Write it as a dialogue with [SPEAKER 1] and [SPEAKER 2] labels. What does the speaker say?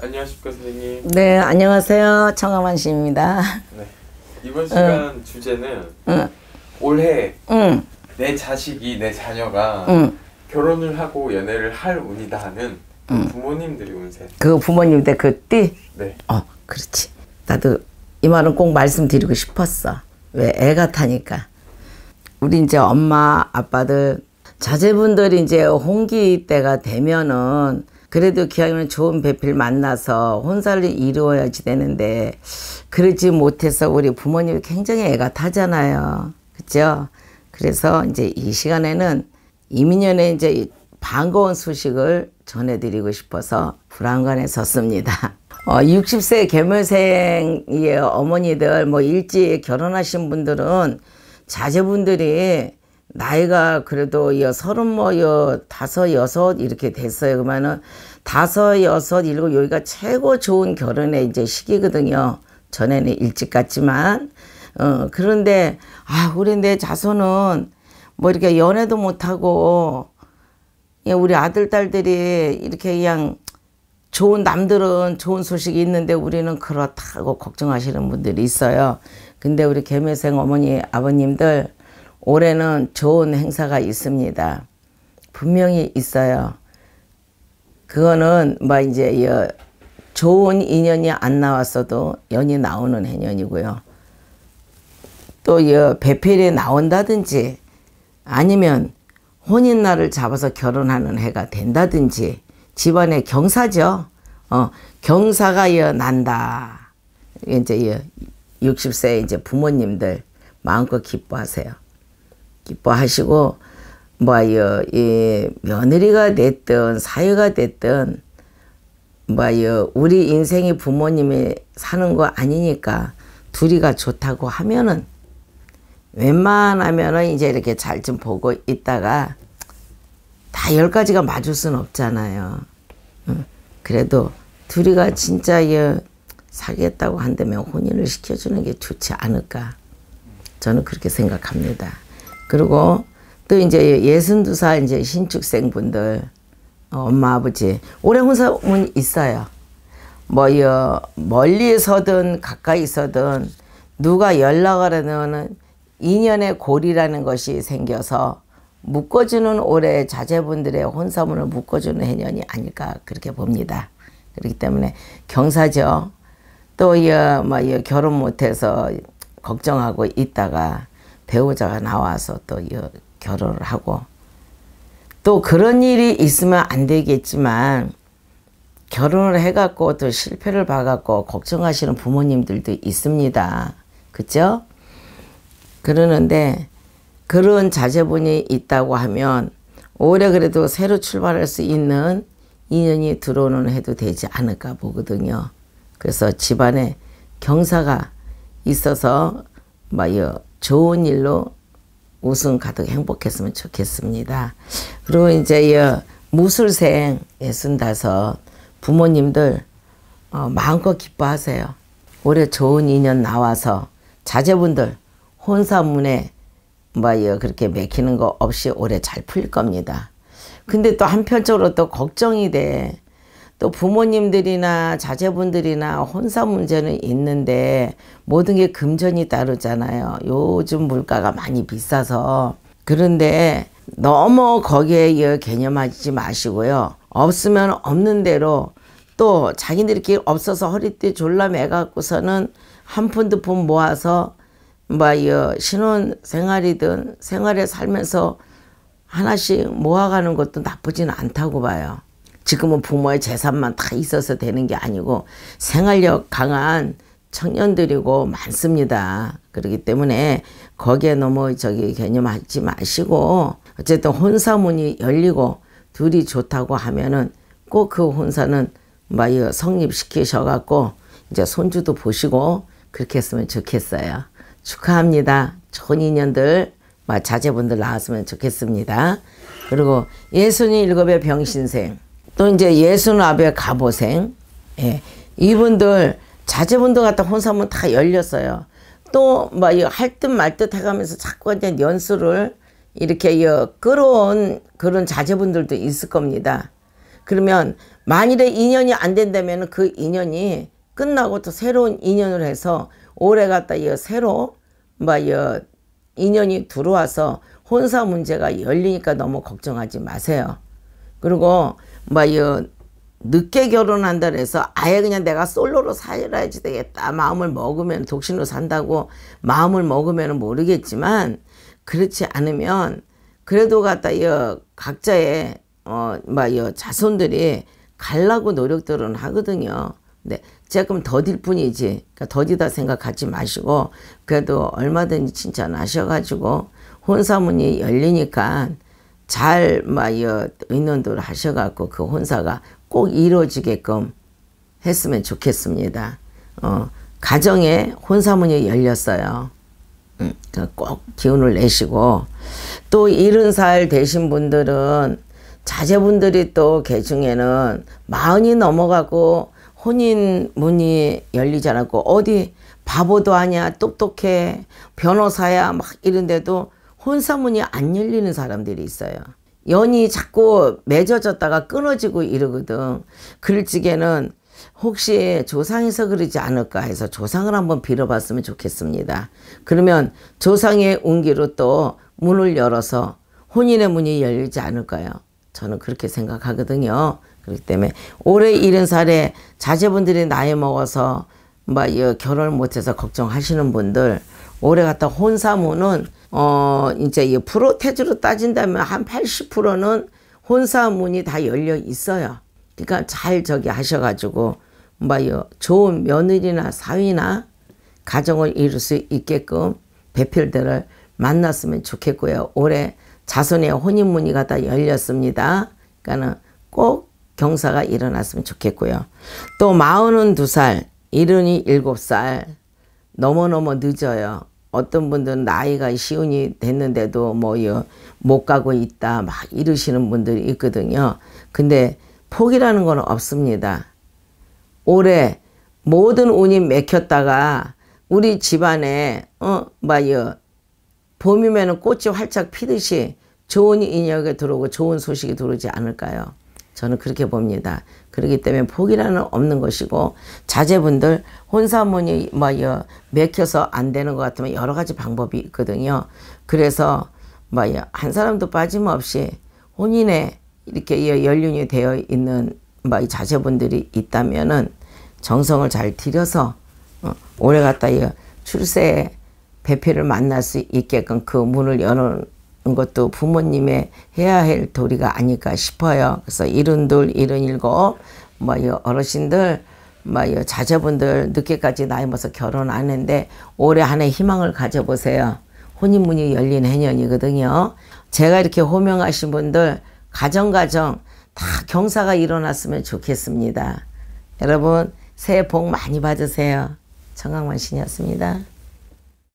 [SPEAKER 1] 안녕하십니까 선생님. 네, 안녕하세요. 청아만 씨입니다. 네. 이번 시간 응. 주제는 응. 올해 응. 내 자식이 내 자녀가 결혼을 하고 연애를 할 운이다 하는 그 부모님들이 운세. 그 부모님들 그 띠? 네. 어, 그렇지. 나도 이 말은 꼭 말씀드리고 싶었어. 왜 애가 타니까. 우리 이제 엄마, 아빠들 자제분들이 이제 홍기 때가 되면은 그래도 기왕이면 좋은 배필 만나서 혼살을 이루어야지 되는데 그러지 못해서 우리 부모님이 굉장히 애가 타잖아요. 그죠? 그래서 이제 이 시간에는 이민년의 이제 반가운 소식을 전해드리고 싶어서 불안관에 섰습니다. 어, 60세 개묘생의 어머니들 뭐 일찍 결혼하신 분들은 자제분들이 나이가 그래도 여 서른 뭐 여 다섯 여섯 이렇게 됐어요. 그러면은 다섯 여섯 일곱 여기가 최고 좋은 결혼의 이제 시기거든요. 전에는 일찍 갔지만 어 그런데 아 우리 내 자손은 뭐 이렇게 연애도 못하고 예, 우리 아들 딸들이 이렇게 그냥 좋은 남들은 좋은 소식이 있는데 우리는 그렇다고 걱정하시는 분들이 있어요. 근데 우리 개매생 어머니 아버님들 올해는 좋은 행사가 있습니다. 분명히 있어요. 그거는 뭐 이제 좋은 인연이 안 나왔어도 연이 나오는 해년이고요. 또 배필이 나온다든지 아니면 혼인 날을 잡아서 결혼하는 해가 된다든지 집안의 경사죠. 어, 경사가 난다. 이제 60세 이제 부모님들 마음껏 기뻐하세요. 기뻐하시고 뭐여 이 며느리가 됐든 사위가 됐든 뭐여 우리 인생이 부모님이 사는 거 아니니까 둘이가 좋다고 하면은 웬만하면은 이제 이렇게 잘 좀 보고 있다가 다 열 가지가 맞을 순 없잖아요. 그래도 둘이가 진짜 사귀겠다고 한다면 혼인을 시켜주는 게 좋지 않을까 저는 그렇게 생각합니다. 그리고 또 이제 예순두 살 이제 신축생분들 어, 엄마 아버지 오래 혼사문 있어요. 뭐여 어, 멀리서든 가까이서든 누가 연락을 하는 인연의 고리라는 것이 생겨서 묶어주는 올해 자제분들의 혼사문을 묶어주는 해년이 아닐까 그렇게 봅니다. 그렇기 때문에 경사죠. 또여 어, 뭐 결혼 못해서 걱정하고 있다가 배우자가 나와서 또 결혼을 하고 또 그런 일이 있으면 안 되겠지만 결혼을 해갖고 또 실패를 봐갖고 걱정하시는 부모님들도 있습니다. 그죠? 그러는데 그런 자제분이 있다고 하면 오히 그래도 새로 출발할 수 있는 인연이 들어오는 해도 되지 않을까 보거든요. 그래서 집안에 경사가 있어서 막 좋은 일로 우승 가득 행복했으면 좋겠습니다. 그리고 이제 어, 무술생 예순 부모님들 어, 마음껏 기뻐하세요. 올해 좋은 인연 나와서 자제분들 혼사문에 뭐 어, 그렇게 맥히는 거 없이 올해 잘 풀릴 겁니다. 근데 또 한편적으로 또 걱정이 돼. 또 부모님들이나 자제분들이나 혼사 문제는 있는데 모든 게 금전이 따르잖아요. 요즘 물가가 많이 비싸서. 그런데 너무 거기에 개념하지 마시고요. 없으면 없는 대로 또 자기들끼리 없어서 허리띠 졸라 매갖고서는 한 푼 두 푼 모아서 뭐 이 신혼 생활이든 생활에 살면서 하나씩 모아가는 것도 나쁘진 않다고 봐요. 지금은 부모의 재산만 다 있어서 되는 게 아니고 생활력 강한 청년들이고 많습니다. 그렇기 때문에 거기에 너무 저기 개념하지 마시고 어쨌든 혼사문이 열리고 둘이 좋다고 하면은 꼭 그 혼사는 막 성립시키셔 갖고 이제 손주도 보시고 그렇게 했으면 좋겠어요. 축하합니다. 좋은 인연들 자제분들 나왔으면 좋겠습니다. 그리고 예순이 일곱의 병신생 또 이제 예수나베 가보생 예. 이분들 자제분들 갖다 혼사문 다 열렸어요. 또막할듯 말 듯 해가면서 자꾸 이제 연수를 이렇게 끌어온 그런 자제분들도 있을 겁니다. 그러면 만일에 인연이 안 된다면 그 인연이 끝나고 또 새로운 인연을 해서 오래 갔다 이 새로 막 인연이 들어와서 혼사 문제가 열리니까 너무 걱정하지 마세요. 그리고 뭐이 늦게 결혼한다 그래서 아예 그냥 내가 솔로로 살아야지 되겠다 마음을 먹으면 독신으로 산다고 마음을 먹으면 모르겠지만 그렇지 않으면 그래도 갖다 이 각자의 어막이 뭐, 자손들이 갈라고 노력들은 하거든요. 근데 조금 더딜 뿐이지 그러니까 더디다 생각하지 마시고 그래도 얼마든지 진짜 나셔가지고 혼사문이 열리니까 잘 막여 의논도를 어, 하셔갖고 그 혼사가 꼭 이루어지게끔 했으면 좋겠습니다. 어, 가정에 혼사문이 열렸어요. 음, 그 꼭 기운을 내시고 또 일흔 살 되신 분들은 자제분들이 또 개중에는 마흔이 넘어가고 혼인 문이 열리지 않았고 어디 바보도 아니야 똑똑해 변호사야 막 이런데도 혼사문이 안 열리는 사람들이 있어요. 연이 자꾸 맺어졌다가 끊어지고 이러거든. 그럴 적에는 혹시 조상에서 그러지 않을까 해서 조상을 한번 빌어봤으면 좋겠습니다. 그러면 조상의 운기로 또 문을 열어서 혼인의 문이 열리지 않을까요? 저는 그렇게 생각하거든요. 그렇기 때문에 올해 일흔 살에 자제분들이 나이 먹어서 막결혼 뭐 못해서 걱정하시는 분들 올해 갔다 혼사무는 어 이제 이 프로테즈로 따진다면 한 80%는 혼사문이 다 열려 있어요. 그러니까 잘 저기 하셔가지고 뭐요 좋은 며느리나 사위나 가정을 이룰 수 있게끔 배필들을 만났으면 좋겠고요. 올해 자손의 혼인문의가 다 열렸습니다. 그러니까는 꼭 경사가 일어났으면 좋겠고요. 또 마흔은 두 살, 일흔이 일곱 살, 너무너무 늦어요. 어떤 분들은 나이가 시운이 됐는데도 뭐못 가고 있다 막 이러시는 분들이 있거든요. 근데 포기라는 건 없습니다. 올해 모든 운이 맥혔다가 우리 집안에 어 뭐요 봄이면 꽃이 활짝 피듯이 좋은 인력이 들어오고 좋은 소식이 들어오지 않을까요? 저는 그렇게 봅니다. 그렇기 때문에 포기라는 없는 것이고 자제분들 혼사문이 뭐여 맥혀서 안 되는 것 같으면 여러 가지 방법이 있거든요. 그래서 뭐여 한 사람도 빠짐없이 혼인에 이렇게 연륜이 되어 있는 뭐이 자제분들이 있다면은 정성을 잘 들여서 어, 오래 갔다 이 출세 배필을 만날 수 있게끔 그 문을 열어 이런 것도 부모님의 해야 할 도리가 아닐까 싶어요. 그래서 이른 둘, 이른 일곱, 뭐, 어르신들, 뭐, 자제분들 늦게까지 나이 먹어서 결혼 안 했는데 올해 한해 희망을 가져보세요. 혼인문이 열린 해년이거든요. 제가 이렇게 호명하신 분들 가정가정 다 경사가 일어났으면 좋겠습니다. 여러분 새해 복 많이 받으세요. 정강만 신이었습니다.